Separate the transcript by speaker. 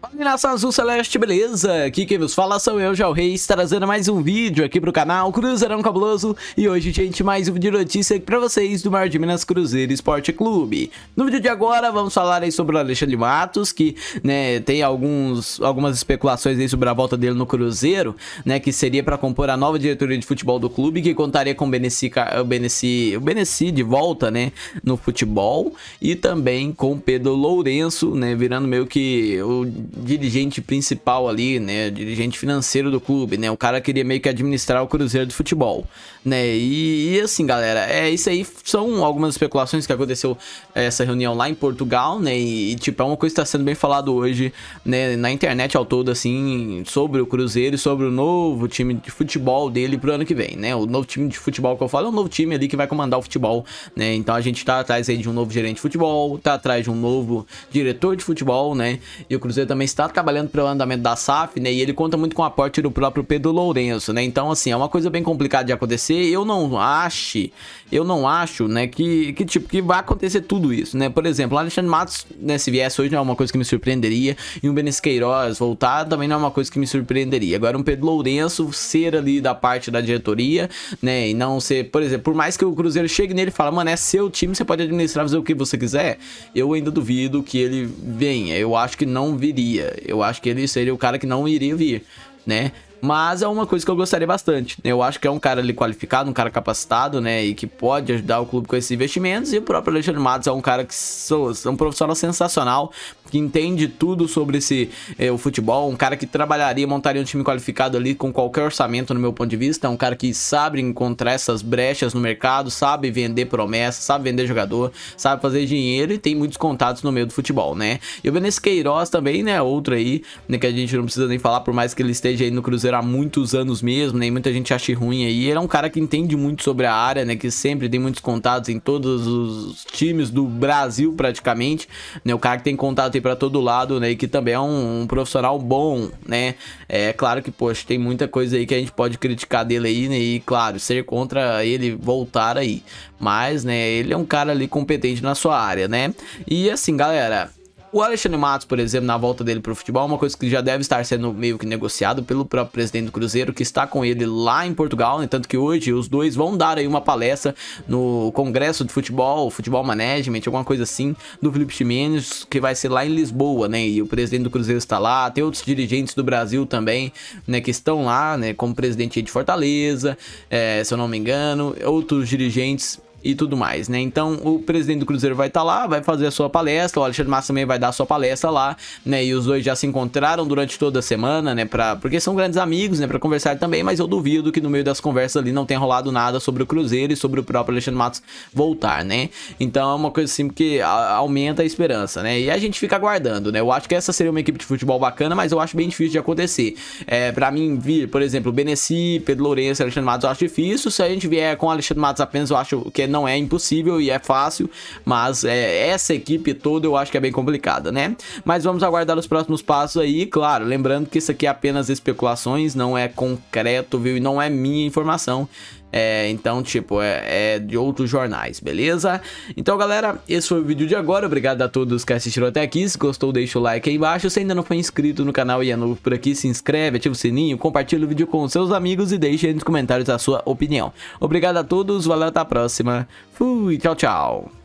Speaker 1: Fala nação azul celeste, beleza? Aqui quem vos fala sou eu, Jal Reis, trazendo mais um vídeo aqui pro canal Cruzeirão Cabuloso E hoje, gente, mais um vídeo de notícia aqui pra vocês do Mar de Minas Cruzeiro Esporte Clube No vídeo de agora vamos falar aí sobre o Alexandre Matos Que, né, tem alguns, algumas especulações aí sobre a volta dele no Cruzeiro Né, que seria pra compor a nova diretoria de futebol do clube Que contaria com o Beneci, o Beneci, o Beneci de volta, né, no futebol E também com Pedro Lourenço, né, virando meio que... o dirigente principal ali, né, dirigente financeiro do clube, né, o cara queria meio que administrar o Cruzeiro de futebol, né, e, e assim, galera, é isso aí, são algumas especulações que aconteceu é, essa reunião lá em Portugal, né, e, e tipo, é uma coisa que está sendo bem falado hoje, né, na internet ao todo, assim, sobre o Cruzeiro e sobre o novo time de futebol dele pro ano que vem, né, o novo time de futebol que eu falo é um novo time ali que vai comandar o futebol, né, então a gente tá atrás aí de um novo gerente de futebol, tá atrás de um novo diretor de futebol, né, e o Cruzeiro também também está trabalhando para o andamento da SAF, né? E ele conta muito com o aporte do próprio Pedro Lourenço, né? Então, assim, é uma coisa bem complicada de acontecer. Eu não acho, eu não acho, né, que, que tipo, que vai acontecer tudo isso, né? Por exemplo, o Alexandre Matos, né, se viesse hoje não é uma coisa que me surpreenderia. E um Benes Queiroz voltar também não é uma coisa que me surpreenderia. Agora, um Pedro Lourenço ser ali da parte da diretoria, né? E não ser, por exemplo, por mais que o Cruzeiro chegue nele e fale, mano, é seu time, você pode administrar, fazer o que você quiser. Eu ainda duvido que ele venha. Eu acho que não viria eu acho que ele seria o cara que não iria vir, né? Mas é uma coisa que eu gostaria bastante. Eu acho que é um cara ali qualificado, um cara capacitado, né? E que pode ajudar o clube com esses investimentos. E o próprio Alexandre Matos é um cara que so, é um profissional sensacional, que entende tudo sobre esse eh, o futebol. Um cara que trabalharia, montaria um time qualificado ali com qualquer orçamento, no meu ponto de vista. É um cara que sabe encontrar essas brechas no mercado, sabe vender promessas, sabe vender jogador, sabe fazer dinheiro e tem muitos contatos no meio do futebol, né? E o Benes Queiroz também, né? Outro aí, né? Que a gente não precisa nem falar, por mais que ele esteja aí no Cruzeiro Cruzeiro há muitos anos mesmo, né? E muita gente acha ruim aí. Ele é um cara que entende muito sobre a área, né? Que sempre tem muitos contatos em todos os times do Brasil, praticamente. Né? O cara que tem contato aí pra todo lado, né? E que também é um, um profissional bom, né? É claro que, poxa, tem muita coisa aí que a gente pode criticar dele aí, né? E, claro, ser contra ele voltar aí. Mas, né? Ele é um cara ali competente na sua área, né? E, assim, galera... O Alexandre Matos, por exemplo, na volta dele para o futebol, é uma coisa que já deve estar sendo meio que negociado pelo próprio presidente do Cruzeiro, que está com ele lá em Portugal, né? tanto que hoje os dois vão dar aí uma palestra no Congresso de Futebol, Futebol Management, alguma coisa assim, do Felipe Ximenes, que vai ser lá em Lisboa, né? E o presidente do Cruzeiro está lá, tem outros dirigentes do Brasil também, né, que estão lá, né, como presidente de Fortaleza, é, se eu não me engano, outros dirigentes e tudo mais, né? Então o presidente do Cruzeiro vai estar tá lá, vai fazer a sua palestra, o Alexandre Massa também vai dar a sua palestra lá, né? E os dois já se encontraram durante toda a semana, né? Pra, porque são grandes amigos, né? Pra conversar também, mas eu duvido que no meio das conversas ali não tenha rolado nada sobre o Cruzeiro e sobre o próprio Alexandre Matos voltar, né? Então é uma coisa assim que aumenta a esperança, né? E a gente fica aguardando, né? Eu acho que essa seria uma equipe de futebol bacana, mas eu acho bem difícil de acontecer. É, pra mim vir, por exemplo, Beneci, Pedro Lourenço, Alexandre Matos, eu acho difícil. Se a gente vier com o Alexandre Matos apenas, eu acho que é não é impossível e é fácil, mas é, essa equipe toda eu acho que é bem complicada, né? Mas vamos aguardar os próximos passos aí, claro, lembrando que isso aqui é apenas especulações, não é concreto, viu? E não é minha informação. É, então, tipo, é, é, de outros jornais, beleza? Então, galera, esse foi o vídeo de agora. Obrigado a todos que assistiram até aqui. Se gostou, deixa o like aí embaixo. Se ainda não foi inscrito no canal e é novo por aqui, se inscreve, ativa o sininho, compartilha o vídeo com seus amigos e deixe aí nos comentários a sua opinião. Obrigado a todos, valeu, até a próxima. Fui, tchau, tchau.